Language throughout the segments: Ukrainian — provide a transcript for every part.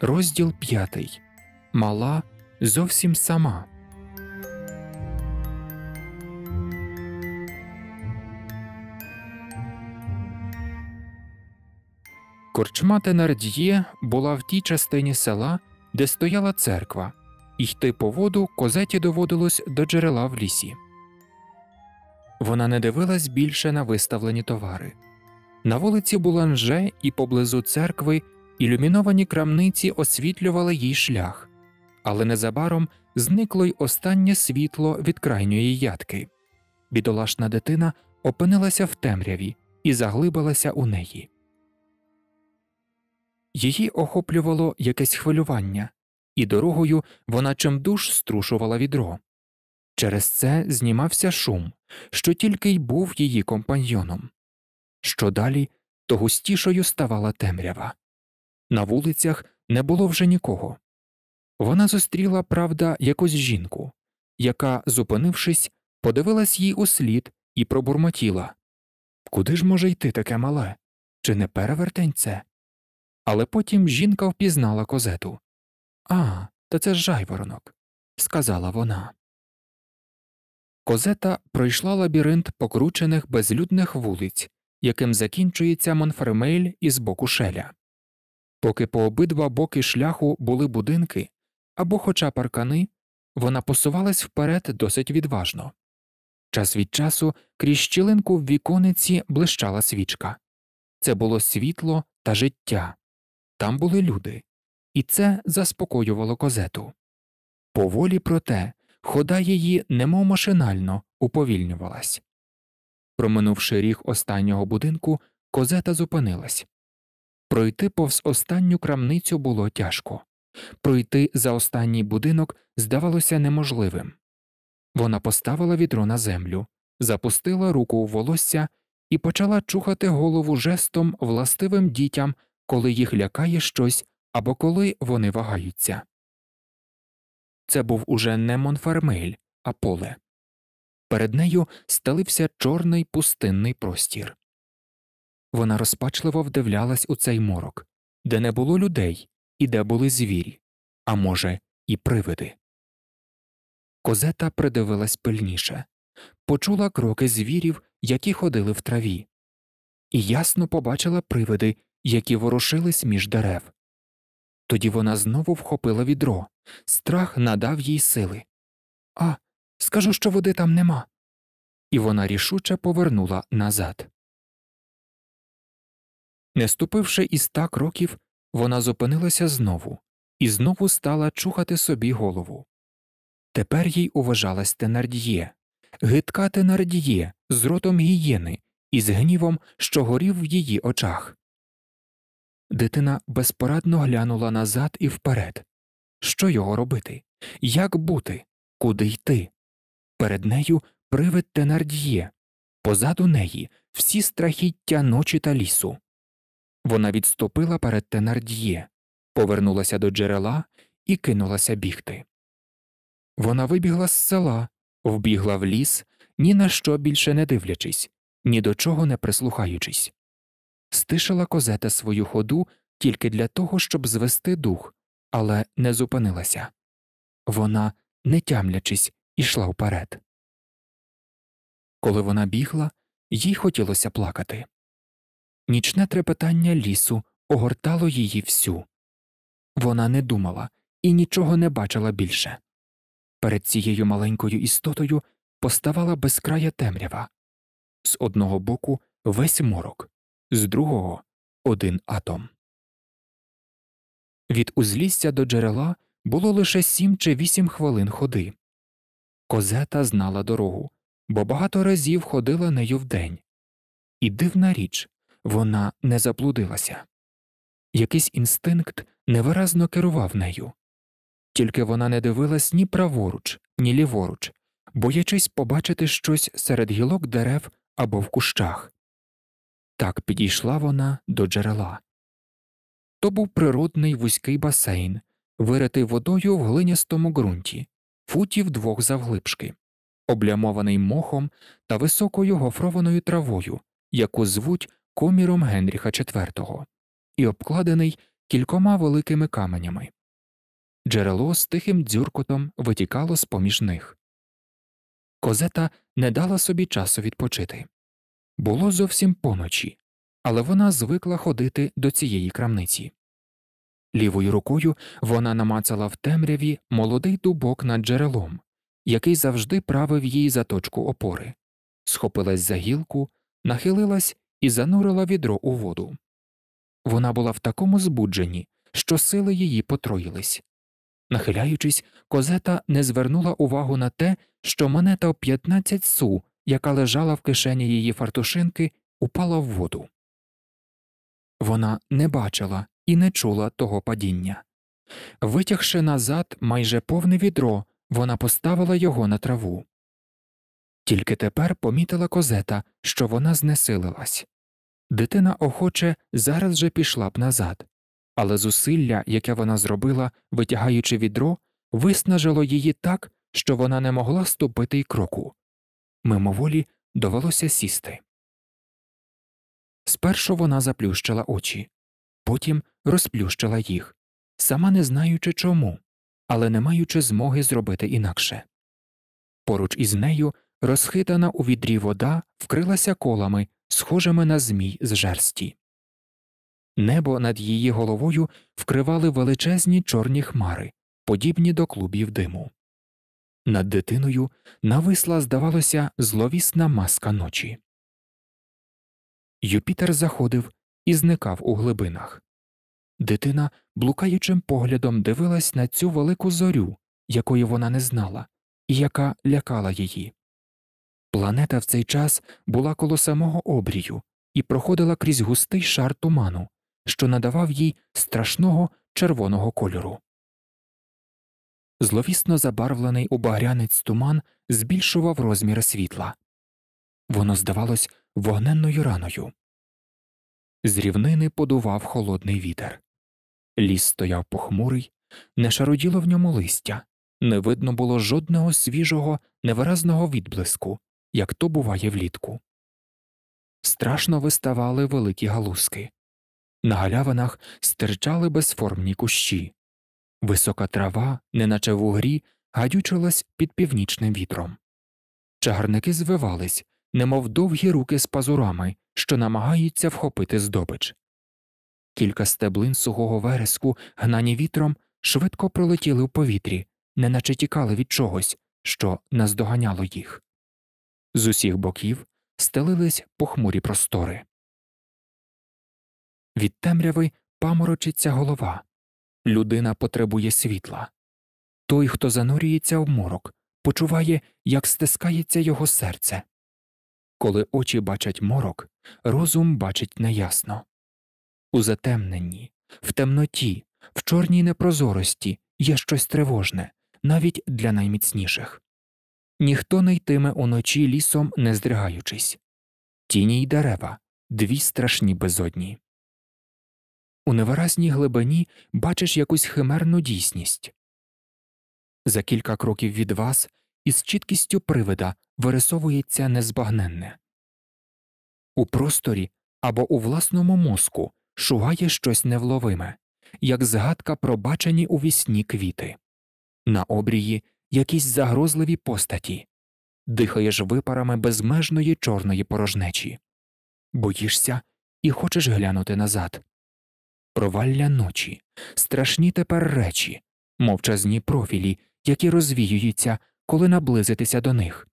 Розділ 5. Мала зовсім сама. Корчма Тенардіє була в тій частині села, де стояла церква, йти по воду козеті доводилось до джерела в лісі. Вона не дивилась більше на виставлені товари. На вулиці Буланже і поблизу церкви Ілюміновані крамниці освітлювали їй шлях, але незабаром зникло й останнє світло від крайньої ядки. Бідолашна дитина опинилася в темряві і заглибилася у неї. Її охоплювало якесь хвилювання, і дорогою вона чимдуж струшувала відро. Через це знімався шум, що тільки й був її компаньйоном. Що далі, то густішою ставала темрява. На вулицях не було вже нікого. Вона зустріла, правда, якусь жінку, яка, зупинившись, подивилась їй у слід і пробурмотіла Куди ж може йти таке мале? Чи не перевертень це? Але потім жінка впізнала козету. А, та це ж жайворонок, сказала вона. Козета пройшла лабіринт покручених безлюдних вулиць, яким закінчується Монфермейль із боку шеля. Поки по обидва боки шляху були будинки або хоча паркани, вона посувалась вперед досить відважно. Час від часу крізь щілинку в вікониці блищала свічка це було світло та життя, там були люди, і це заспокоювало козету. Поволі, проте, хода її, немов машинально, уповільнювалась. Проминувши ріг останнього будинку, козета зупинилась. Пройти повз останню крамницю було тяжко, пройти за останній будинок здавалося неможливим. Вона поставила відро на землю, запустила руку у волосся і почала чухати голову жестом властивим дітям, коли їх лякає щось або коли вони вагаються. Це був уже не Монфармель, а поле. Перед нею стелився чорний пустинний простір. Вона розпачливо вдивлялась у цей морок, де не було людей і де були звірі, а може, і привиди. Козета придивилась пильніше, почула кроки звірів, які ходили в траві, і ясно побачила привиди, які ворушились між дерев. Тоді вона знову вхопила відро, страх надав їй сили. А, скажу, що води там нема. І вона рішуче повернула назад. Не ступивши із ста кроків, вона зупинилася знову і знову стала чухати собі голову. Тепер їй уважалась Тенардіє, гидка Тенардіє з ротом гієни і з гнівом, що горів в її очах. Дитина безпорадно глянула назад і вперед. Що його робити? Як бути? Куди йти? Перед нею привид Тенардіє, позаду неї всі страхіття ночі та лісу. Вона відступила перед Тенард'є, повернулася до джерела і кинулася бігти. Вона вибігла з села, вбігла в ліс, ні на що більше не дивлячись, ні до чого не прислухаючись. Стишила козета свою ходу тільки для того, щоб звести дух, але не зупинилася. Вона, не тямлячись, ішла вперед. Коли вона бігла, їй хотілося плакати. Нічне трепетання лісу огортало її всю. Вона не думала і нічого не бачила більше. Перед цією маленькою істотою поставала безкрая темрява з одного боку весь морок, з другого один атом. Від узлісся до джерела було лише сім чи вісім хвилин ходи. Козета знала дорогу, бо багато разів ходила нею вдень. І дивна річ вона не заблудилася. Якийсь інстинкт невиразно керував нею, тільки вона не дивилась ні праворуч, ні ліворуч, боячись побачити щось серед гілок дерев або в кущах. Так підійшла вона до джерела. То був природний вузький басейн, виритий водою в глинястому ґрунті, футів двох завглибшки, облямований мохом та високою гофрованою травою, яку звуть коміром Генріха IV і обкладений кількома великими каменями. Джерело з тихим дзюркотом витікало з поміж них. Козета не дала собі часу відпочити. Було зовсім поночі, але вона звикла ходити до цієї крамниці. Лівою рукою вона намацала в темряві молодий дубок над джерелом, який завжди правив їй за точку опори, схопилась за гілку, нахилилась і занурила відро у воду. Вона була в такому збудженні, що сили її потроїлись. Нахиляючись, козета не звернула увагу на те, що монета 15 су, яка лежала в кишені її фартушинки, упала в воду. Вона не бачила і не чула того падіння. Витягши назад майже повне відро, вона поставила його на траву. Тільки тепер помітила козета, що вона знесилилась. Дитина охоче зараз же пішла б назад, але зусилля, яке вона зробила, витягаючи відро, виснажило її так, що вона не могла ступити й кроку. Мимоволі довелося сісти. Спершу вона заплющила очі, потім розплющила їх, сама не знаючи чому, але не маючи змоги зробити інакше. Поруч із нею Розхитана у відрі вода вкрилася колами, схожими на змій з жерсті. Небо над її головою вкривали величезні чорні хмари, подібні до клубів диму. Над дитиною нависла, здавалося, зловісна маска ночі. Юпітер заходив і зникав у глибинах. Дитина блукаючим поглядом дивилась на цю велику зорю, якої вона не знала, і яка лякала її. Планета в цей час була коло самого обрію і проходила крізь густий шар туману, що надавав їй страшного червоного кольору. Зловісно забарвлений у багрянець туман збільшував розміри світла. Воно здавалось вогненною раною. З рівнини подував холодний вітер. Ліс стояв похмурий, не шароділо в ньому листя, не видно було жодного свіжого, невиразного відблиску як то буває влітку. Страшно виставали великі галузки. На галявинах стирчали безформні кущі. Висока трава, неначе в угрі, гадючилась під північним вітром. Чагарники звивались, немов довгі руки з пазурами, що намагаються вхопити здобич. Кілька стеблин сухого вереску, гнані вітром, швидко пролетіли в повітрі, неначе тікали від чогось, що наздоганяло їх з усіх боків стелились похмурі простори. Від темряви паморочиться голова. Людина потребує світла. Той, хто занурюється в морок, почуває, як стискається його серце. Коли очі бачать морок, розум бачить неясно. У затемненні, в темноті, в чорній непрозорості є щось тривожне навіть для найміцніших. Ніхто не йтиме уночі лісом, не здригаючись, тіні й дерева, дві страшні безодні. У невиразній глибині бачиш якусь химерну дійсність. За кілька кроків від вас із чіткістю привида вирисовується незбагненне. У просторі або у власному мозку шугає щось невловиме, як згадка про бачені у вісні квіти. На обрії якісь загрозливі постаті, дихаєш випарами безмежної чорної порожнечі, боїшся і хочеш глянути назад. Провалля ночі, страшні тепер речі, мовчазні профілі, які розвіюються, коли наблизитися до них,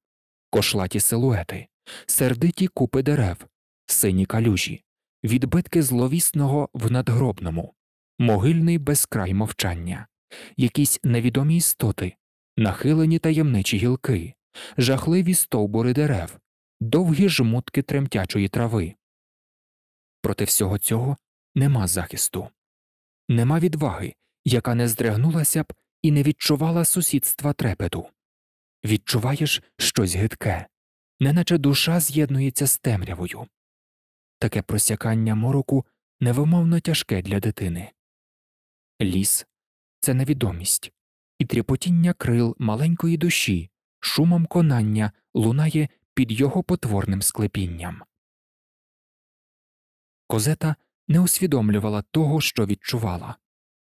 кошлаті силуети, сердиті купи дерев, сині калюжі, відбитки зловісного в надгробному, могильний безкрай мовчання, якісь невідомі істоти, нахилені таємничі гілки, жахливі стовбури дерев, довгі жмутки тремтячої трави. Проти всього цього нема захисту, нема відваги, яка не здригнулася б і не відчувала сусідства трепету. Відчуваєш щось гидке, неначе душа з'єднується з темрявою. Таке просякання мороку невимовно тяжке для дитини. Ліс це невідомість, і тріпотіння крил маленької душі, шумом конання лунає під його потворним склепінням. Козета не усвідомлювала того, що відчувала,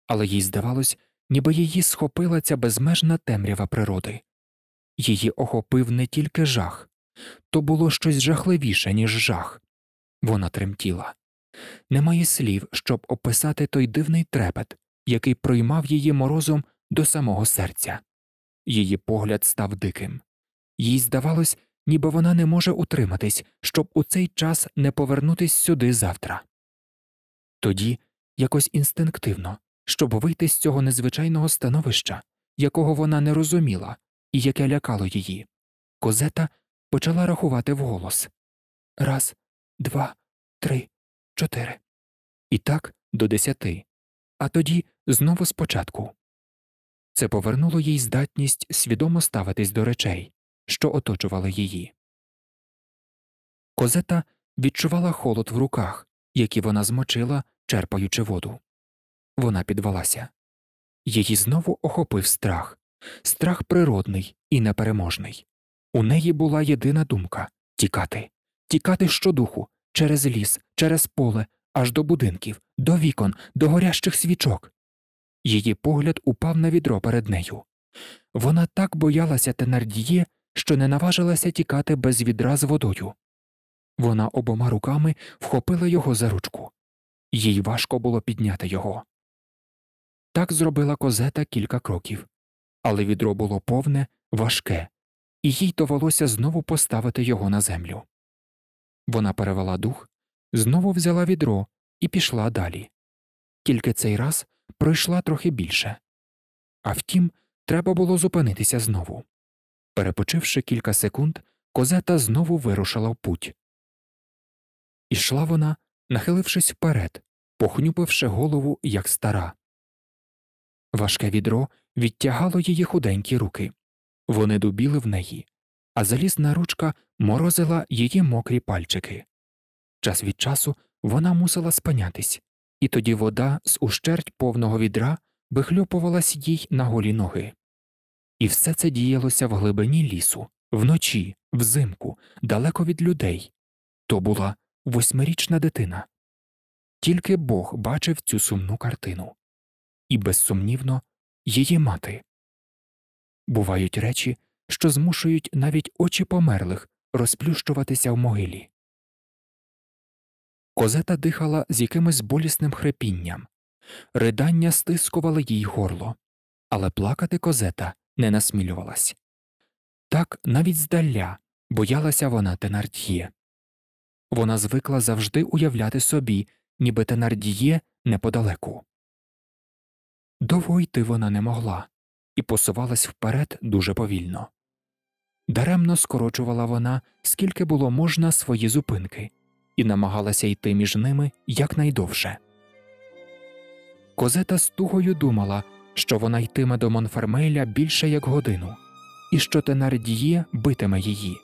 але їй здавалось, ніби її схопила ця безмежна темрява природи. Її охопив не тільки жах то було щось жахливіше, ніж жах. Вона тремтіла. Немає слів, щоб описати той дивний трепет, який проймав її морозом до самого серця. Її погляд став диким. Їй здавалось, ніби вона не може утриматись, щоб у цей час не повернутись сюди завтра. Тоді якось інстинктивно, щоб вийти з цього незвичайного становища, якого вона не розуміла і яке лякало її, Козета почала рахувати вголос раз, два, три, чотири. І так до десяти, а тоді знову спочатку. Це повернуло їй здатність свідомо ставитись до речей, що оточували її. Козета відчувала холод в руках, які вона змочила, черпаючи воду. Вона підвелася. Її знову охопив страх страх природний і непереможний. У неї була єдина думка тікати, тікати щодуху, через ліс, через поле, аж до будинків, до вікон, до горящих свічок. Її погляд упав на відро перед нею. Вона так боялася Тенардіє, що не наважилася тікати без відра з водою. Вона обома руками вхопила його за ручку. Їй важко було підняти його. Так зробила козета кілька кроків, але відро було повне, важке, і їй довелося знову поставити його на землю. Вона перевела дух, знову взяла відро і пішла далі. Тільки цей раз пройшла трохи більше. А втім, треба було зупинитися знову. Перепочивши кілька секунд, козета знову вирушила в путь. Ішла вона, нахилившись вперед, похнюпивши голову, як стара. Важке відро відтягало її худенькі руки. Вони дубіли в неї, а залізна ручка морозила її мокрі пальчики. Час від часу вона мусила спинятись, і тоді вода з ущерть повного відра вихльопувалась їй на голі ноги. І все це діялося в глибині лісу, вночі, взимку, далеко від людей. То була восьмирічна дитина. Тільки Бог бачив цю сумну картину, і, безсумнівно, її мати. Бувають речі, що змушують навіть очі померлих розплющуватися в могилі. Козета дихала з якимось болісним хрипінням, ридання стискувало їй горло, але плакати козета не насмілювалась. Так навіть здаля боялася вона тенардьє Вона звикла завжди уявляти собі, ніби тенардьє неподалеку. Довго йти вона не могла і посувалась вперед дуже повільно. Даремно скорочувала вона, скільки було можна свої зупинки і намагалася йти між ними якнайдовше. Козета з тугою думала, що вона йтиме до Монфермеля більше як годину, і що Тенардіє битиме її.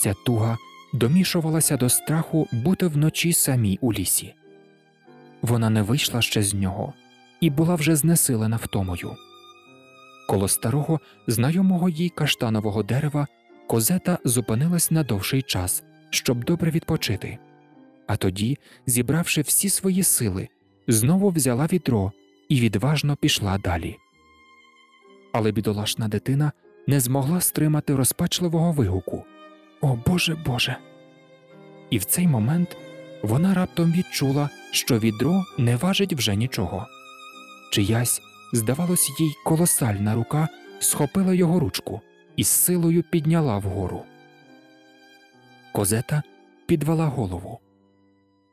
Ця туга домішувалася до страху бути вночі самій у лісі. Вона не вийшла ще з нього і була вже знесилена втомою. Коло старого, знайомого їй каштанового дерева, козета зупинилась на довший час, щоб добре відпочити. А тоді, зібравши всі свої сили, знову взяла відро і відважно пішла далі. Але бідолашна дитина не змогла стримати розпачливого вигуку О Боже Боже. І в цей момент вона раптом відчула, що відро не важить вже нічого. Чиясь, здавалось, їй колосальна рука схопила його ручку і з силою підняла вгору. Козета підвела голову.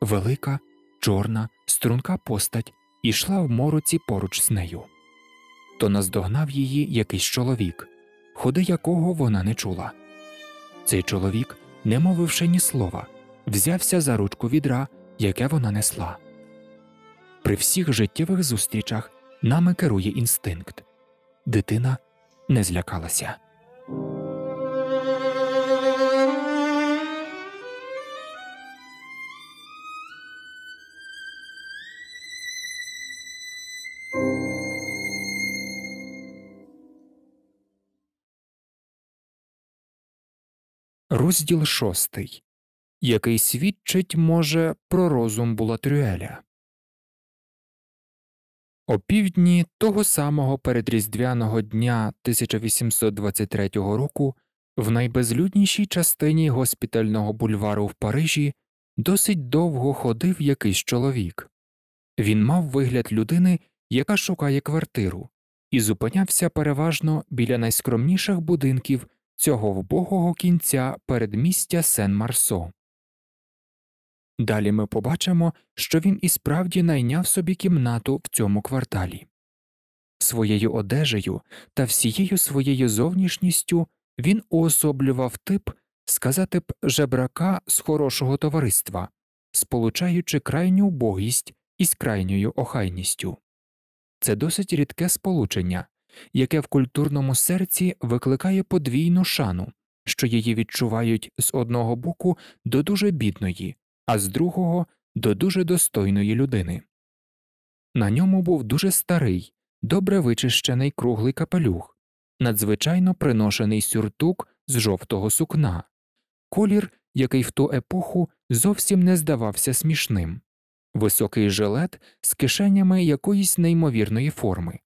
Велика, чорна, струнка постать ішла в мороці поруч з нею. То наздогнав її якийсь чоловік, ходи якого вона не чула. Цей чоловік, не мовивши ні слова, взявся за ручку відра, яке вона несла. При всіх життєвих зустрічах нами керує інстинкт. Дитина не злякалася. розділ шостий, який свідчить, може, про розум Булатрюеля. О півдні того самого передріздвяного дня 1823 року в найбезлюднішій частині госпітального бульвару в Парижі досить довго ходив якийсь чоловік. Він мав вигляд людини, яка шукає квартиру, і зупинявся переважно біля найскромніших будинків цього вбогого кінця передмістя Сен Марсо. Далі ми побачимо, що він і справді найняв собі кімнату в цьому кварталі. Своєю одежею та всією своєю зовнішністю він уособлював тип, сказати б, жебрака з хорошого товариства, сполучаючи крайню убогість із крайньою охайністю. Це досить рідке сполучення, яке в культурному серці викликає подвійну шану, що її відчувають з одного боку до дуже бідної, а з другого до дуже достойної людини. На ньому був дуже старий, добре вичищений круглий капелюх, надзвичайно приношений сюртук з жовтого сукна, колір, який в ту епоху зовсім не здавався смішним, високий жилет з кишенями якоїсь неймовірної форми,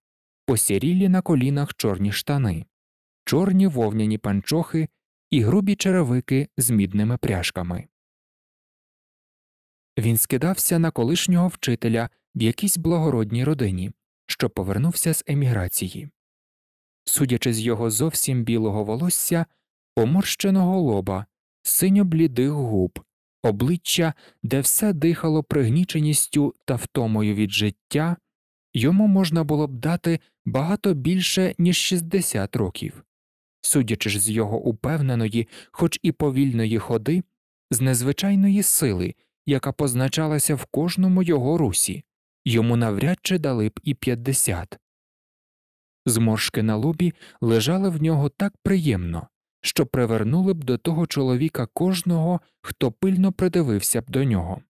посірілі на колінах чорні штани, чорні вовняні панчохи і грубі черевики з мідними пряжками. Він скидався на колишнього вчителя в якійсь благородній родині, що повернувся з еміграції. Судячи з його зовсім білого волосся, поморщеного лоба, синьо блідих губ, обличчя, де все дихало пригніченістю та втомою від життя йому можна було б дати багато більше, ніж 60 років. Судячи ж з його упевненої, хоч і повільної ходи, з незвичайної сили, яка позначалася в кожному його русі, йому навряд чи дали б і 50. Зморшки на лобі лежали в нього так приємно, що привернули б до того чоловіка кожного, хто пильно придивився б до нього.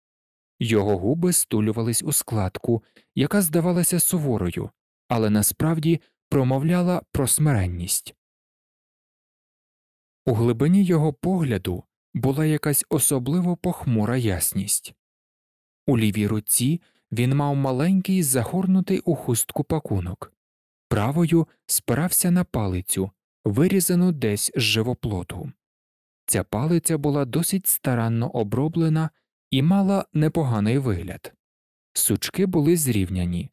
Його губи стулювались у складку, яка здавалася суворою, але насправді промовляла про смиренність. У глибині його погляду була якась особливо похмура ясність. У лівій руці він мав маленький загорнутий у хустку пакунок, правою спирався на палицю, вирізану десь з живоплоту. Ця палиця була досить старанно оброблена і мала непоганий вигляд. Сучки були зрівняні,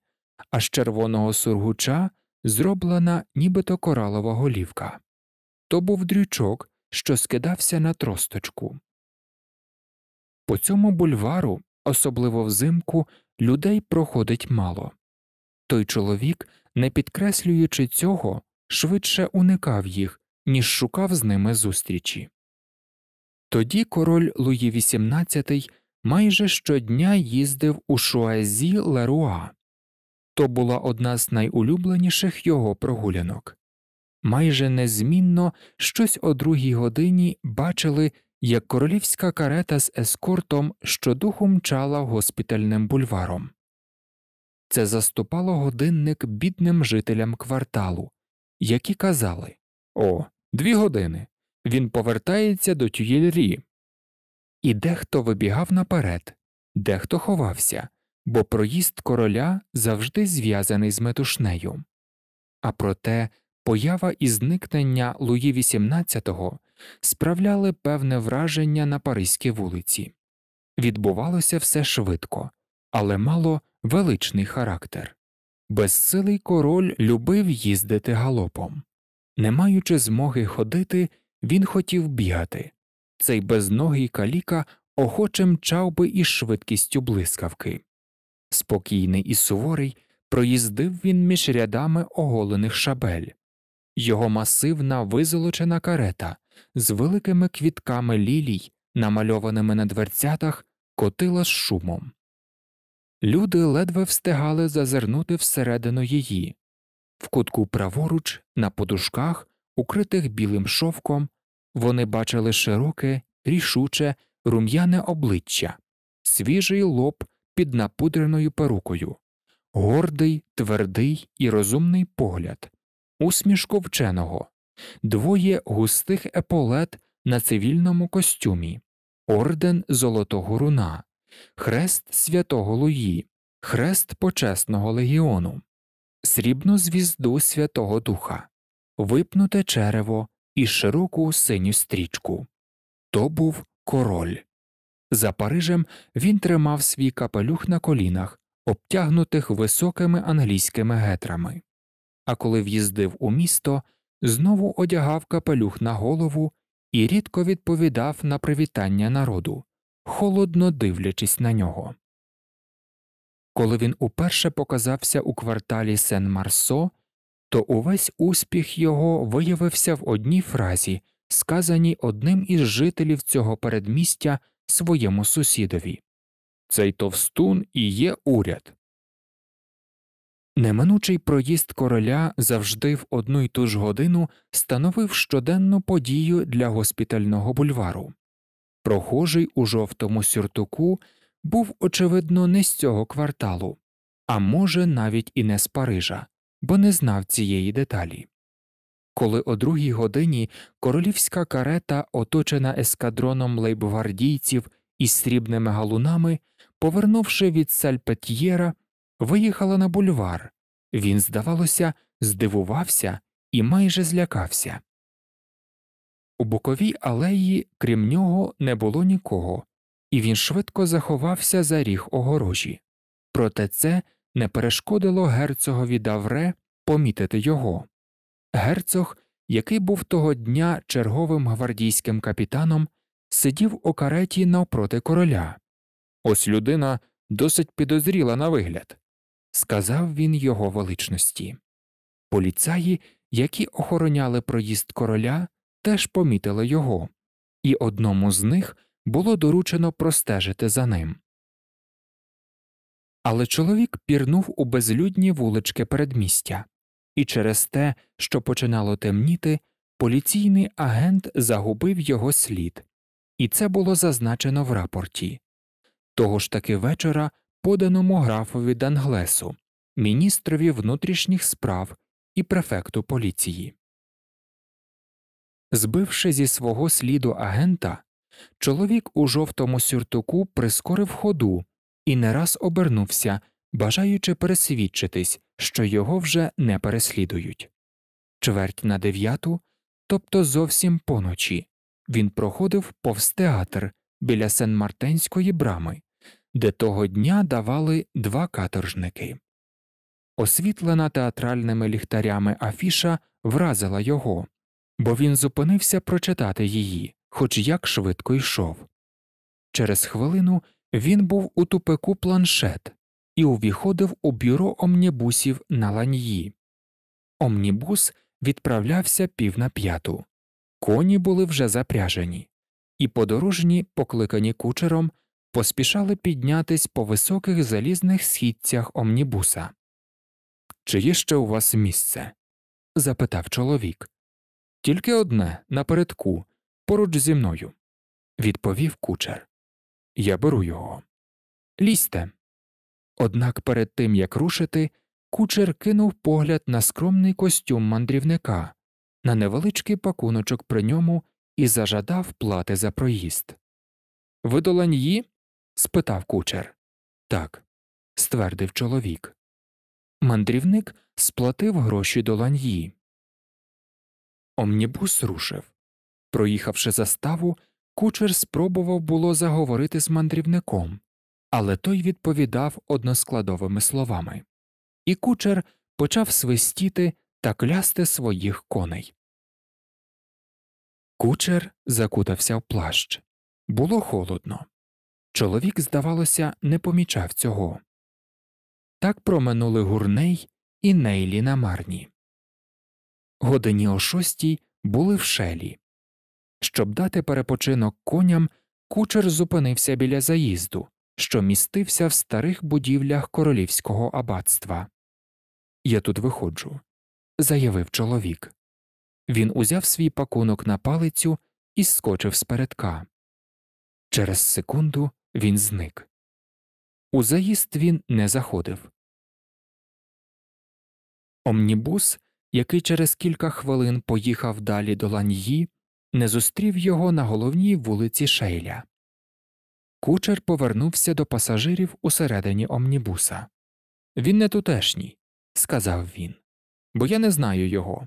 а з червоного сургуча зроблена нібито коралова голівка. То був дрючок, що скидався на тросточку. По цьому бульвару, особливо взимку, людей проходить мало. Той чоловік, не підкреслюючи цього, швидше уникав їх, ніж шукав з ними зустрічі. Тоді король Луї XVIII майже щодня їздив у Шуазі Леруа. То була одна з найулюбленіших його прогулянок. Майже незмінно щось о другій годині бачили, як королівська карета з ескортом щодуху мчала госпітальним бульваром. Це заступало годинник бідним жителям кварталу, які казали О, дві години. Він повертається до Тюєльрі і дехто вибігав наперед, дехто ховався, бо проїзд короля завжди зв'язаний з метушнею. А проте поява і зникнення Луї XVIII справляли певне враження на Паризькій вулиці. Відбувалося все швидко, але мало величний характер. Безсилий король любив їздити галопом. Не маючи змоги ходити, він хотів бігати, цей безногий каліка охоче мчав би із швидкістю блискавки. Спокійний і суворий проїздив він між рядами оголених шабель, його масивна визолочена карета з великими квітками лілій, намальованими на дверцятах, котила з шумом. Люди ледве встигали зазирнути всередину її. В кутку праворуч, на подушках, укритих білим шовком, вони бачили широке, рішуче, рум'яне обличчя, свіжий лоб під напудреною перукою, гордий, твердий і розумний погляд, усмішку вченого, двоє густих еполет на цивільному костюмі, орден Золотого Руна, хрест святого Луї, хрест почесного легіону, срібну звізду Святого Духа, випнуте черево і широку синю стрічку. То був король. За Парижем він тримав свій капелюх на колінах, обтягнутих високими англійськими гетрами, а коли в'їздив у місто, знову одягав капелюх на голову і рідко відповідав на привітання народу, холодно дивлячись на нього. Коли він уперше показався у кварталі Сен Марсо, то увесь успіх його виявився в одній фразі, сказаній одним із жителів цього передмістя своєму сусідові Цей товстун і є уряд. Неминучий проїзд короля завжди в одну й ту ж годину становив щоденну подію для госпітального бульвару. Прохожий у жовтому сюртуку був, очевидно, не з цього кварталу, а може, навіть і не з Парижа, бо не знав цієї деталі. Коли о другій годині королівська карета, оточена ескадроном лейбгвардійців із срібними галунами, повернувши від Сальпетьєра, виїхала на бульвар, він, здавалося, здивувався і майже злякався. У боковій алеї, крім нього, не було нікого, і він швидко заховався за ріг огорожі. Проте це не перешкодило герцогові Давре помітити його. Герцог, який був того дня черговим гвардійським капітаном, сидів у кареті навпроти короля. Ось людина досить підозріла на вигляд, сказав він його величності. Поліцаї, які охороняли проїзд короля, теж помітили його, і одному з них було доручено простежити за ним але чоловік пірнув у безлюдні вулички передмістя, і через те, що починало темніти, поліційний агент загубив його слід, і це було зазначено в рапорті. Того ж таки вечора поданому графові Данглесу, міністрові внутрішніх справ і префекту поліції. Збивши зі свого сліду агента, чоловік у жовтому сюртуку прискорив ходу і не раз обернувся, бажаючи пересвідчитись, що його вже не переслідують. Чверть на дев'яту, тобто зовсім поночі, він проходив повз театр біля сен мартенської брами, де того дня давали два каторжники. Освітлена театральними ліхтарями афіша вразила його, бо він зупинився прочитати її, хоч як швидко йшов. Через хвилину він був у тупику планшет і увіходив у бюро омнібусів на ланьї. Омнібус відправлявся пів на п'яту, коні були вже запряжені, і подорожні, покликані кучером, поспішали піднятись по високих залізних східцях омнібуса. Чи є ще у вас місце? запитав чоловік. Тільки одне напередку, поруч зі мною, відповів кучер. Я беру його. Лізьте. Однак перед тим як рушити, кучер кинув погляд на скромний костюм мандрівника, на невеличкий пакуночок при ньому і зажадав плати за проїзд. Ви до ланьї? спитав кучер. Так, ствердив чоловік. Мандрівник сплатив гроші до ланьї. Омнібус рушив. Проїхавши заставу, Кучер спробував було заговорити з мандрівником, але той відповідав односкладовими словами, і кучер почав свистіти та клясти своїх коней. Кучер закутався в плащ. Було холодно. Чоловік, здавалося, не помічав цього. Так проминули гурней і нейлі на марні. Годині о шостій були в шелі. Щоб дати перепочинок коням, кучер зупинився біля заїзду, що містився в старих будівлях королівського аббатства. Я тут виходжу, заявив чоловік. Він узяв свій пакунок на палицю і скочив з передка. Через секунду він зник. У заїзд він не заходив. Омнібус, який через кілька хвилин поїхав далі до ланьї, не зустрів його на головній вулиці Шейля. Кучер повернувся до пасажирів усередині омнібуса. Він не тутешній, сказав він, бо я не знаю його.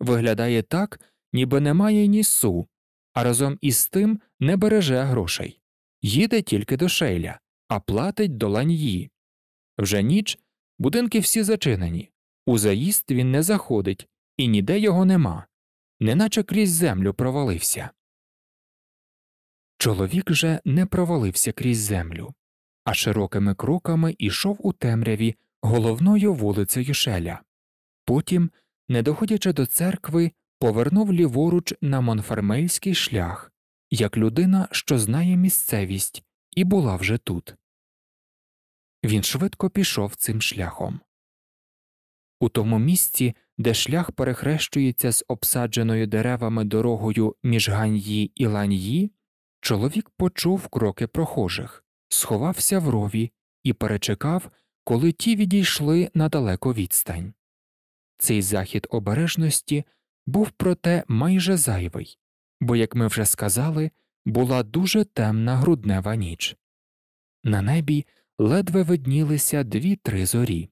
Виглядає так, ніби немає ні су, а разом із тим не береже грошей. Їде тільки до Шейля, а платить до ланьї. Вже ніч будинки всі зачинені. У заїзд він не заходить, і ніде його нема неначе крізь землю провалився. Чоловік же не провалився крізь землю, а широкими кроками ішов у темряві головною вулицею Шеля. Потім, не доходячи до церкви, повернув ліворуч на Монфармельський шлях, як людина, що знає місцевість, і була вже тут. Він швидко пішов цим шляхом. У тому місці, де шлях перехрещується з обсадженою деревами дорогою між ганьї і ланьї, чоловік почув кроки прохожих, сховався в рові і перечекав, коли ті відійшли на далеко відстань. Цей захід обережності був проте майже зайвий, бо, як ми вже сказали, була дуже темна груднева ніч. На небі ледве виднілися дві три зорі.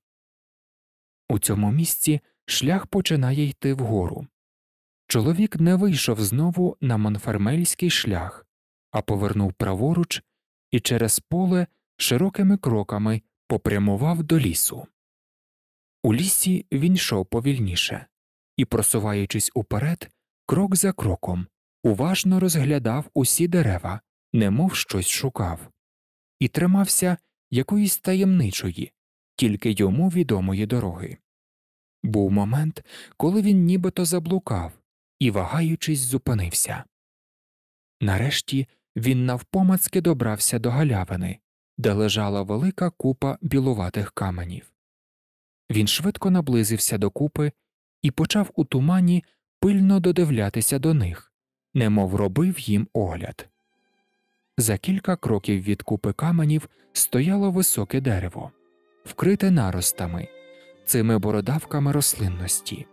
У цьому місці шлях починає йти вгору. Чоловік не вийшов знову на Монфермельський шлях, а повернув праворуч і через поле широкими кроками попрямував до лісу. У лісі він йшов повільніше і, просуваючись уперед, крок за кроком, уважно розглядав усі дерева, немов щось шукав, і тримався якоїсь таємничої, тільки йому відомої дороги. Був момент, коли він нібито заблукав і, вагаючись, зупинився. Нарешті він навпомацки добрався до галявини, де лежала велика купа білуватих каменів. Він швидко наблизився до купи і почав у тумані пильно додивлятися до них, немов робив їм огляд. За кілька кроків від купи каменів стояло високе дерево, вкрите наростами цими бородавками рослинності.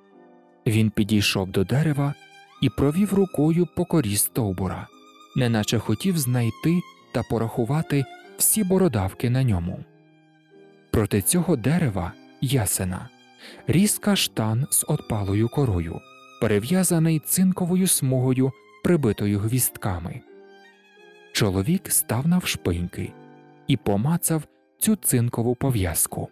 Він підійшов до дерева і провів рукою по корі стовбура, неначе хотів знайти та порахувати всі бородавки на ньому. Проти цього дерева ясена, ріс каштан з отпалою корою, перев'язаний цинковою смугою, прибитою гвістками. Чоловік став навшпиньки і помацав цю цинкову пов'язку.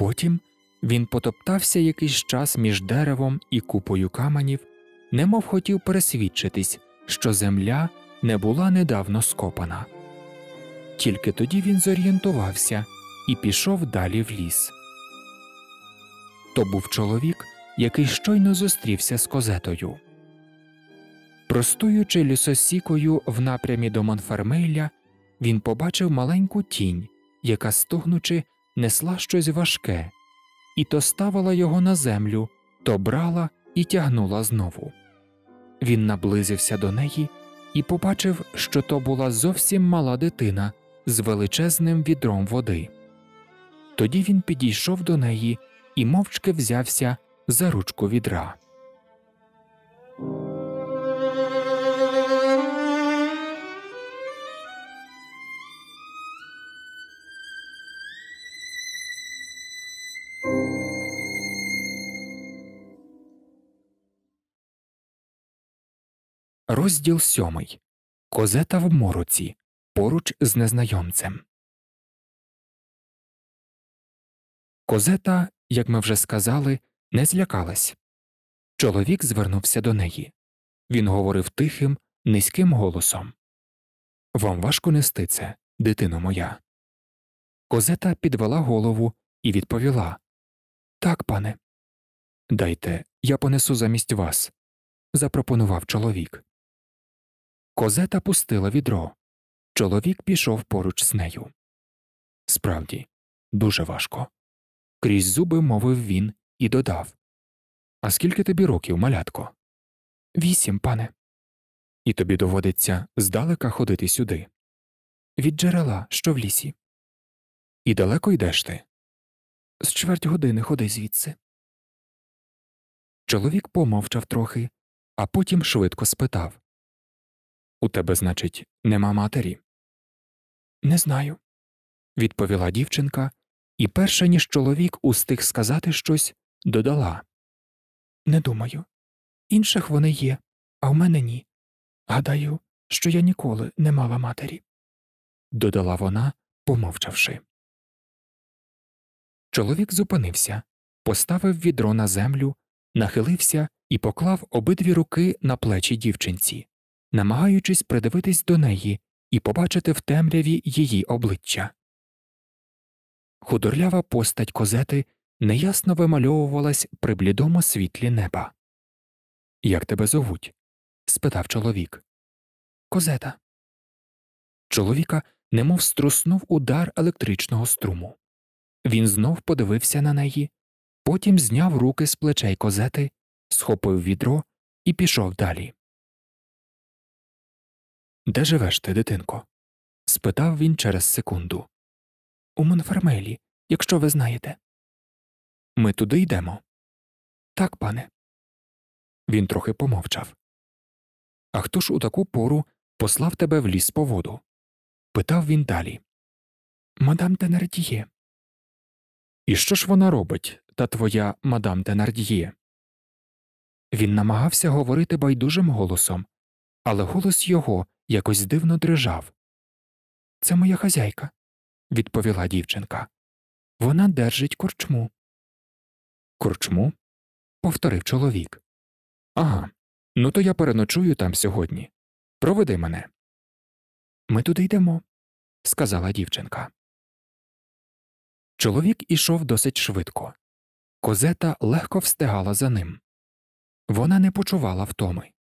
Потім він потоптався якийсь час між деревом і купою каменів, немов хотів пересвідчитись, що земля не була недавно скопана. Тільки тоді він зорієнтувався і пішов далі в ліс. То був чоловік, який щойно зустрівся з козетою. Простуючи лісосікою в напрямі до Монфермейля, він побачив маленьку тінь, яка стогнучи несла щось важке, і то ставила його на землю, то брала і тягнула знову. Він наблизився до неї і побачив, що то була зовсім мала дитина з величезним відром води. Тоді він підійшов до неї і мовчки взявся за ручку відра. Розділ сьомий Козета в мороці поруч з незнайомцем. Козета, як ми вже сказали, не злякалась. Чоловік звернувся до неї. Він говорив тихим, низьким голосом Вам важко нести це, дитино моя. Козета підвела голову і відповіла Так, пане. Дайте, я понесу замість вас. запропонував чоловік. Козета пустила відро. Чоловік пішов поруч з нею. Справді, дуже важко. Крізь зуби мовив він і додав А скільки тобі років, малятко? Вісім, пане. І тобі доводиться здалека ходити сюди. Від джерела, що в лісі. І далеко йдеш ти? З чверть години ходи звідси. Чоловік помовчав трохи, а потім швидко спитав у тебе, значить, нема матері? Не знаю, відповіла дівчинка, і, перша ніж чоловік устиг сказати щось, додала Не думаю. Інших вони є, а в мене ні. Гадаю, що я ніколи не мала матері, додала вона, помовчавши. Чоловік зупинився, поставив відро на землю, нахилився і поклав обидві руки на плечі дівчинці намагаючись придивитись до неї і побачити в темряві її обличчя. Худорлява постать козети неясно вимальовувалась при блідому світлі неба. Як тебе зовуть? спитав чоловік. Козета. Чоловіка немов струснув удар електричного струму. Він знов подивився на неї, потім зняв руки з плечей козети, схопив відро і пішов далі. Де живеш ти, дитинко? спитав він через секунду. У Монфермелі, якщо ви знаєте. Ми туди йдемо. Так, пане. Він трохи помовчав. А хто ж у таку пору послав тебе в ліс по воду? питав він далі. Мадам Тенардіє. І що ж вона робить, та твоя мадам Тенардіє? Він намагався говорити байдужим голосом, але голос його якось дивно дрижав. Це моя хазяйка, відповіла дівчинка. Вона держить корчму. Корчму? повторив чоловік. Ага, ну то я переночую там сьогодні. Проведи мене. Ми туди йдемо, сказала дівчинка. Чоловік ішов досить швидко. Козета легко встигала за ним. Вона не почувала втоми.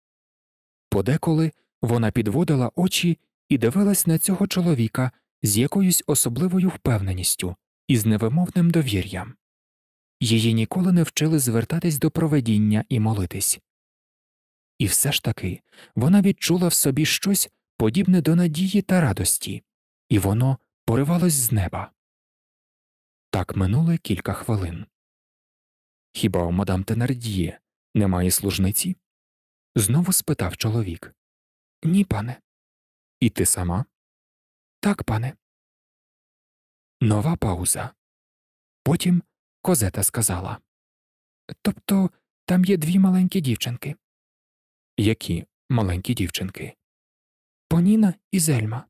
Подеколи вона підводила очі і дивилась на цього чоловіка з якоюсь особливою впевненістю і з невимовним довір'ям. Її ніколи не вчили звертатись до проведіння і молитись. І все ж таки вона відчула в собі щось подібне до надії та радості, і воно поривалось з неба. Так минули кілька хвилин. Хіба у мадам Тенардіє немає служниці? знову спитав чоловік. Ні, пане. І ти сама? Так, пане. Нова пауза. Потім Козета сказала Тобто там є дві маленькі дівчинки. Які маленькі дівчинки? Поніна і Зельма.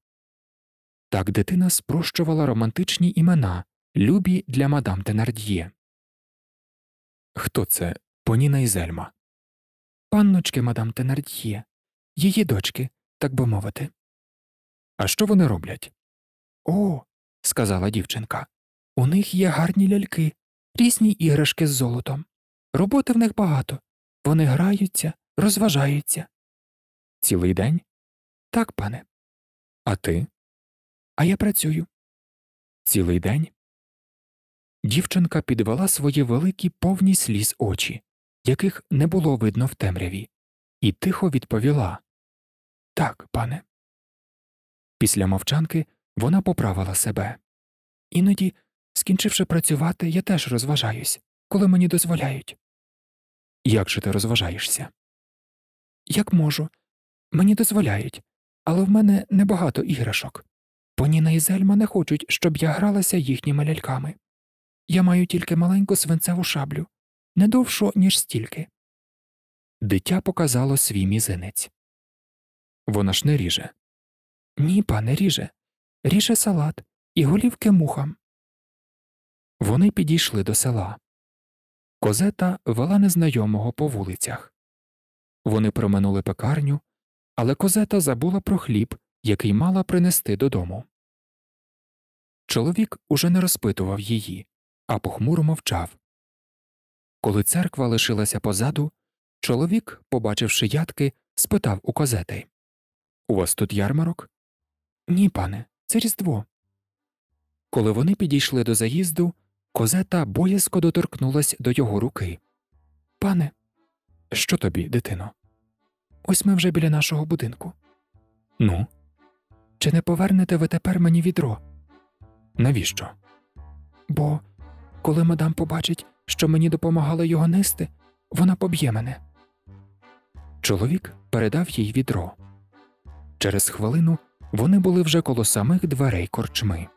Так дитина спрощувала романтичні імена, любі для мадам Тенард'є. Хто це Поніна і Зельма? Панночки мадам Тенард'є її дочки, так би мовити. А що вони роблять? О, сказала дівчинка. У них є гарні ляльки, різні іграшки з золотом. Роботи в них багато. Вони граються, розважаються. Цілий день? Так, пане. А ти? А я працюю. Цілий день. Дівчинка підвела свої великі повні сліз очі, яких не було видно в темряві, і тихо відповіла Так, пане. Після мовчанки вона поправила себе. Іноді, скінчивши працювати, я теж розважаюсь, коли мені дозволяють. Як же ти розважаєшся? Як можу. Мені дозволяють, але в мене небагато іграшок. Поніна і Зельма не хочуть, щоб я гралася їхніми ляльками. Я маю тільки маленьку свинцеву шаблю, не довшу, ніж стільки. Дитя показало свій мізинець. Вона ж не ріже. Ні, пане ріже. Ріже салат і голівки мухам. Вони підійшли до села. Козета вела незнайомого по вулицях. Вони проминули пекарню, але козета забула про хліб, який мала принести додому. Чоловік уже не розпитував її, а похмуро мовчав. Коли церква лишилася позаду, Чоловік, побачивши ядки, спитав у козетей У вас тут ярмарок? Ні, пане, це Різдво. Коли вони підійшли до заїзду, козета боязко доторкнулась до його руки. Пане, що тобі, дитино? Ось ми вже біля нашого будинку. Ну, чи не повернете ви тепер мені відро? Навіщо? Бо коли мадам побачить, що мені допомагало його нести, вона поб'є мене. Чоловік передав їй відро. Через хвилину вони були вже коло самих дверей корчми.